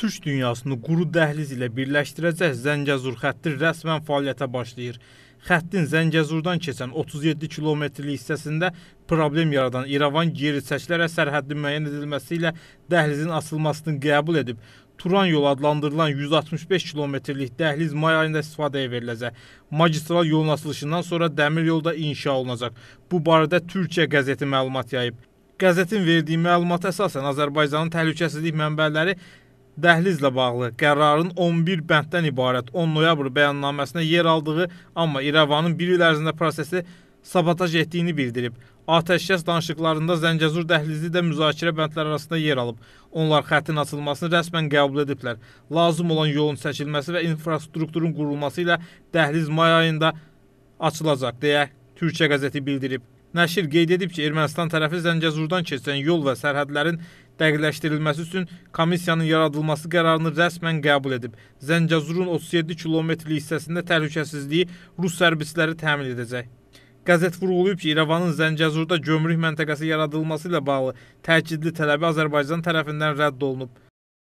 Türk dünyasını quru dəhliz ilə birləşdirəcək Zəngəzur xətti rəsmən fəaliyyətə başlayır. Xəttin Zəngəzurdan keçən 37 kilometrlik hissəsində problem yaradan İrəvan geri çəkilərə sərhəddin müəyyən edilməsi ilə dəhlizin açılmasını qəbul edib. Turan yolu adlandırılan 165 kilometrlik dəhliz may ayında istifadəyə veriləcək. Magistral yolun açılışından sonra dəmir yolda inşa olunacaq. Bu barədə Türkiyə qəzeti məlumat yayıb. Qəzetin verdiyi məlumata əsasən Azərbaycanın təhlükəsizlik mənbələri Dəhlizlə bağlı qərarın 11 bənddən ibarət 10 noyabr bəyannaməsinə yer aldığı, amma İrəvanın bir il ərzində prosesi sabotaj etdiyini bildirib. Atəşkəs danışıqlarında Zəngəzur dəhlizi də müzakirə bəndləri arasında yer alıb. Onlar xəttin açılmasını rəsmən qəbul ediblər. Lazım olan yolun çəkilməsi və infrastrukturun qurulması ilə dəhliz may ayında açılacaq deyə Türkiyə qəzeti bildirib. Nəşir qeyd edib ki, Ermənistan tərəfi Zəngəzurdan keçən yol və sərhədlərin dəqiqləşdirilməsi üçün komissiyanın yaradılması qərarını rəsmən qəbul edib. Zəncəzurun 37 kilometrlik hissəsində təhlükəsizliyi rus sərbisləri təmin edəcək. Qəzet vurğulayıb ki, İrəvanın Zəncəzurda gömrük məntəqəsi yaradılması ilə bağlı təkidli tələbi Azərbaycan tərəfindən rədd olunub.